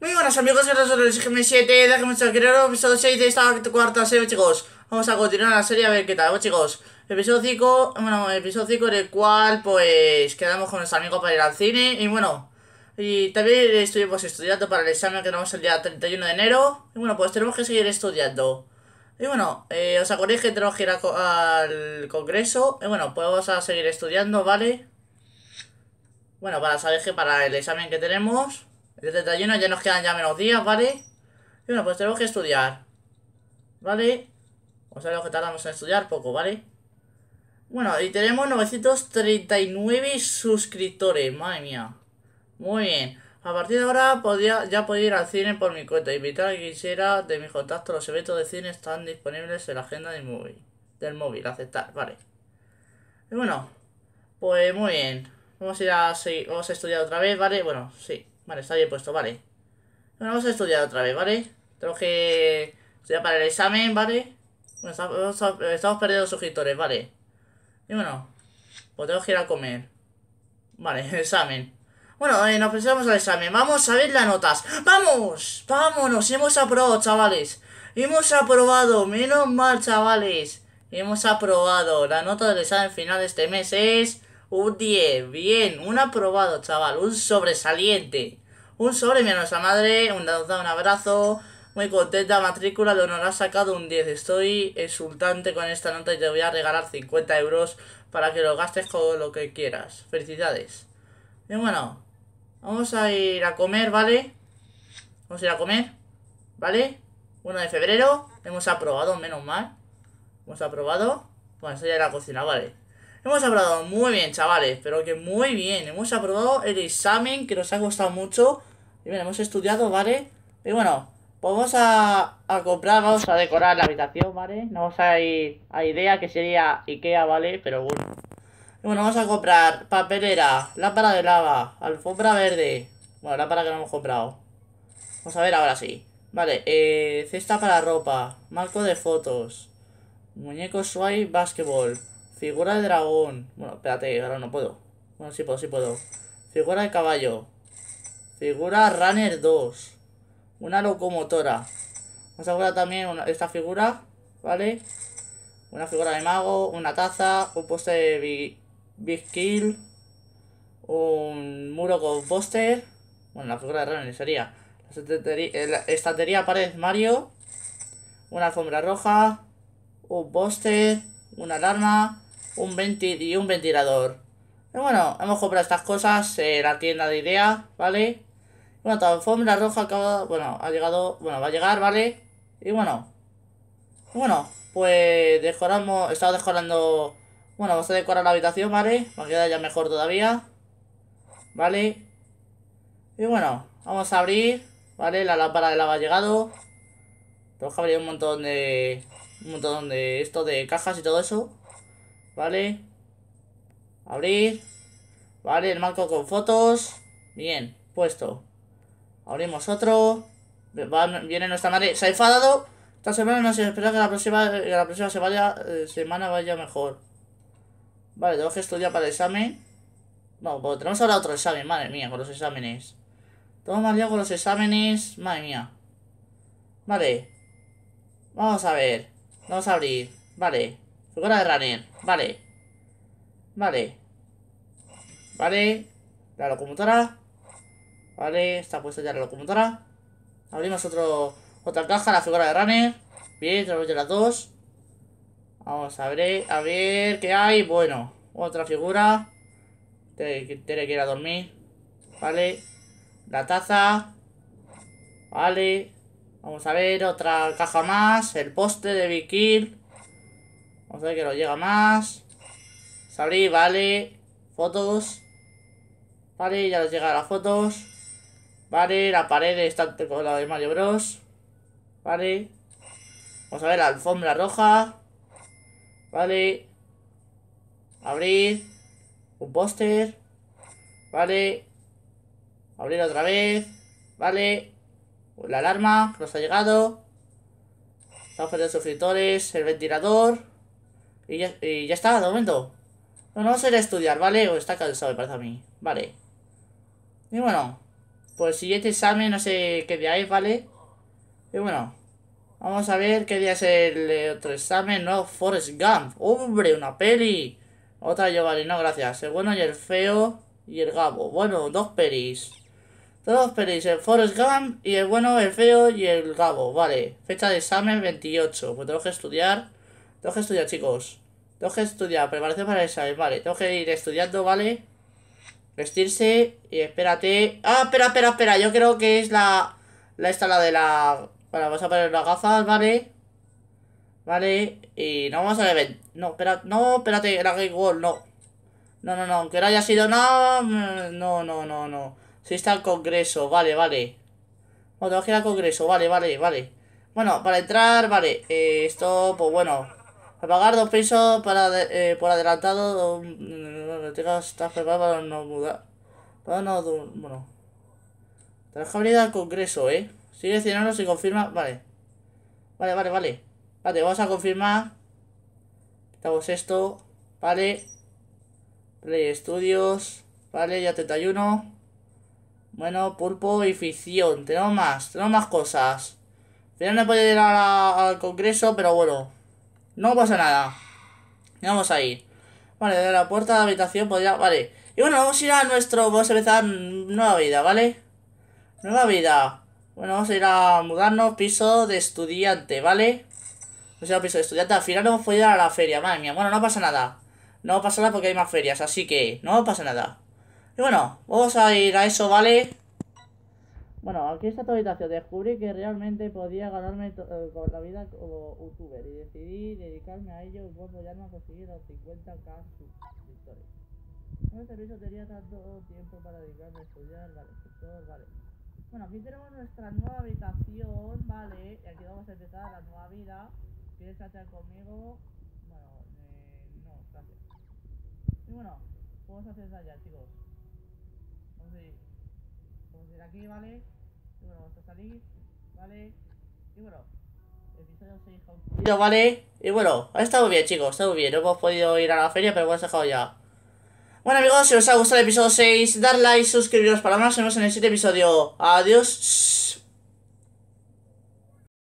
Muy buenas amigos, gracias por el GM7, déjenme el episodio 6 de esta cuarta serie, chicos. Vamos a continuar la serie a ver qué tal, chicos. Episodio 5, bueno, episodio 5 en el cual, pues, quedamos con nuestro amigos para ir al cine y bueno. Y también estuvimos estudiando para el examen que tenemos el día 31 de enero. Y bueno, pues tenemos que seguir estudiando. Y bueno, eh, os acordáis que tenemos que ir al congreso. Y bueno, pues vamos a seguir estudiando, ¿vale? Bueno, para saber que para el examen que tenemos... El 31 ya nos quedan ya menos días, ¿vale? Y bueno, pues tenemos que estudiar. ¿Vale? O sea, lo que tardamos en estudiar poco, ¿vale? Bueno, y tenemos 939 suscriptores, madre mía. Muy bien. A partir de ahora podía, ya podía ir al cine por mi cuenta. Invitar a quien quisiera de mi contacto, Los eventos de cine están disponibles en la agenda del móvil. Del móvil, aceptar, vale. Y bueno, pues muy bien. Vamos a ir a, vamos a estudiar otra vez, ¿vale? Bueno, sí. Vale, está bien puesto, vale. Bueno, vamos a estudiar otra vez, ¿vale? Tengo que estudiar para el examen, ¿vale? Bueno, estamos, perdidos eh, perdiendo suscriptores, ¿vale? Y bueno, pues tenemos que ir a comer. Vale, examen. Bueno, eh, nos presentamos al examen. Vamos a ver las notas. ¡Vamos! ¡Vámonos! Hemos aprobado, chavales. Hemos aprobado. Menos mal, chavales. Hemos aprobado. La nota del examen final de este mes es un 10. Bien, un aprobado, chaval. Un sobresaliente. Un sobre, mi nuestra madre, un dado, un abrazo. Muy contenta, matrícula de honor, ha sacado un 10. Estoy exultante con esta nota y te voy a regalar 50 euros para que lo gastes con lo que quieras. Felicidades. Y bueno, vamos a ir a comer, ¿vale? Vamos a ir a comer, ¿vale? 1 de febrero, hemos aprobado, menos mal. Hemos aprobado. Bueno, ya era cocina, vale. Hemos aprobado muy bien, chavales, pero que muy bien. Hemos aprobado el examen que nos ha costado mucho y bueno, hemos estudiado, ¿vale? Y bueno, pues vamos a, a, comprar, vamos a decorar la habitación, ¿vale? No vamos a ir a idea que sería Ikea, ¿vale? Pero bueno. Y bueno, vamos a comprar papelera, lámpara de lava, alfombra verde. Bueno, lámpara que no hemos comprado. Vamos a ver ahora sí. Vale, eh, cesta para ropa, marco de fotos, muñeco suave, basketball, figura de dragón. Bueno, espérate, ahora no puedo. Bueno, sí puedo, sí puedo. Figura de caballo, Figura Runner 2. Una locomotora. Vamos a comprar también esta figura, ¿vale? Una figura de mago, una taza, un poste de big, Kill, un muro con póster. Bueno, la figura de Runner sería. La estantería eh, pared Mario, una alfombra roja, un poster, una alarma, un ventil y un ventilador. Y bueno, hemos comprado estas cosas en la tienda de idea, ¿vale? Bueno, esta alfombra roja acaba. Bueno, ha llegado. Bueno, va a llegar, ¿vale? Y bueno. Bueno, pues decoramos. Estaba decorando. Bueno, vamos a decorar la habitación, ¿vale? Para quedar ya mejor todavía. ¿Vale? Y bueno, vamos a abrir. ¿Vale? La lámpara de lava ha llegado. Tengo que abrir un montón de. Un montón de esto de cajas y todo eso. ¿Vale? Abrir. ¿Vale? El marco con fotos. Bien, puesto. Abrimos otro. viene nuestra madre. Se ha enfadado. Esta semana no se espera que la próxima, que la próxima se vaya, eh, semana vaya mejor. Vale, tengo que estudiar para el examen. No, pues tenemos ahora otro examen, madre mía, con los exámenes. Todo mal con los exámenes, madre mía. Vale. Vamos a ver. Vamos a abrir. Vale. Figura de Runner. Vale. Vale. Vale. La locomotora. Vale, está puesta ya la locomotora. Abrimos otro, otra caja, la figura de Runner. Bien, tenemos ya las dos. Vamos a ver, a ver qué hay. Bueno, otra figura. Tiene que ir a dormir. Vale. La taza. Vale. Vamos a ver, otra caja más. El poste de Big Kill. Vamos a ver que nos llega más. Sabrí, vale. Fotos. Vale, ya nos llegan las fotos. Vale, la pared está con la de Mario Bros. Vale. Vamos a ver la alfombra roja. Vale. Abrir. Un póster. Vale. Abrir otra vez. Vale. La alarma nos ha llegado. Estamos perdiendo suscriptores. El ventilador. Y ya, y ya está, de momento. No, no vamos a ir a estudiar, ¿vale? O está cansado, me parece a mí. Vale. Y bueno. Pues siguiente examen, no sé qué día es, ¿vale? Y bueno, vamos a ver qué día es el eh, otro examen, ¿no? Forrest Gump. ¡Hombre, una peli! Otra yo, vale, no, gracias. El bueno y el feo y el gabo. Bueno, dos pelis. Dos pelis, el Forrest Gump y el bueno, el feo y el gabo. Vale, fecha de examen 28. Pues tengo que estudiar. Tengo que estudiar, chicos. Tengo que estudiar, preparación para el examen, vale. Tengo que ir estudiando, ¿vale? Vestirse y espérate. Ah, espera, espera, espera. Yo creo que es la. La esta, la de la. Bueno, vamos a poner las gafas, vale. Vale. Y no vamos a ver No, espera, no, espérate, la Game no. No, no, no, aunque no haya sido nada. Mm, no, no, no, no. Si está el congreso, vale, vale. Bueno, tengo que ir al congreso, vale, vale, vale. Bueno, para entrar, vale. Eh, esto, pues bueno. A pagar dos pisos para de, eh, por adelantado. Estás preparado para no mudar. Para no. Bueno. Trabajabilidad que al congreso, ¿eh? Sigue cenando si confirma. Vale. Vale, vale, vale. Vale, vamos a confirmar. Quitamos esto. Vale. Play Studios. Vale, ya 31. Bueno, pulpo y ficción. Tenemos más. Tenemos más cosas. Al final no he podido ir al congreso, pero bueno. No pasa nada. Vamos a ir. Vale, de la puerta de la habitación podría... Vale. Y bueno, vamos a ir a nuestro... Vamos a empezar nueva vida, ¿vale? Nueva vida. Bueno, vamos a ir a mudarnos piso de estudiante, ¿vale? O sea, piso de estudiante. Al final no hemos ir a la feria, madre mía. Bueno, no pasa nada. No pasa nada porque hay más ferias, así que no pasa nada. Y bueno, vamos a ir a eso, ¿vale? Bueno, aquí está tu habitación. Descubrí que realmente podía ganarme eh, con la vida como youtuber y decidí dedicarme a ello y puedo ya no conseguir los 50k suscriptores. No este servicio tenía tanto tiempo para dedicarme a estudiar, vale, pues todo, vale. Bueno, aquí tenemos nuestra nueva habitación, vale, y aquí vamos a empezar la nueva vida. ¿Quieres chatear conmigo? Bueno, eh, no, gracias. Y bueno, a hacer ya, chicos. Vamos a ir. ¿vale? Y bueno, ¿vale? Y bueno, episodio Y bueno, ha estado bien, chicos, ha estado bien. No hemos podido ir a la feria, pero hemos dejado ya. Bueno amigos, si os ha gustado el episodio 6, dar like, suscribiros para más. Nos vemos en el siguiente episodio. Adiós.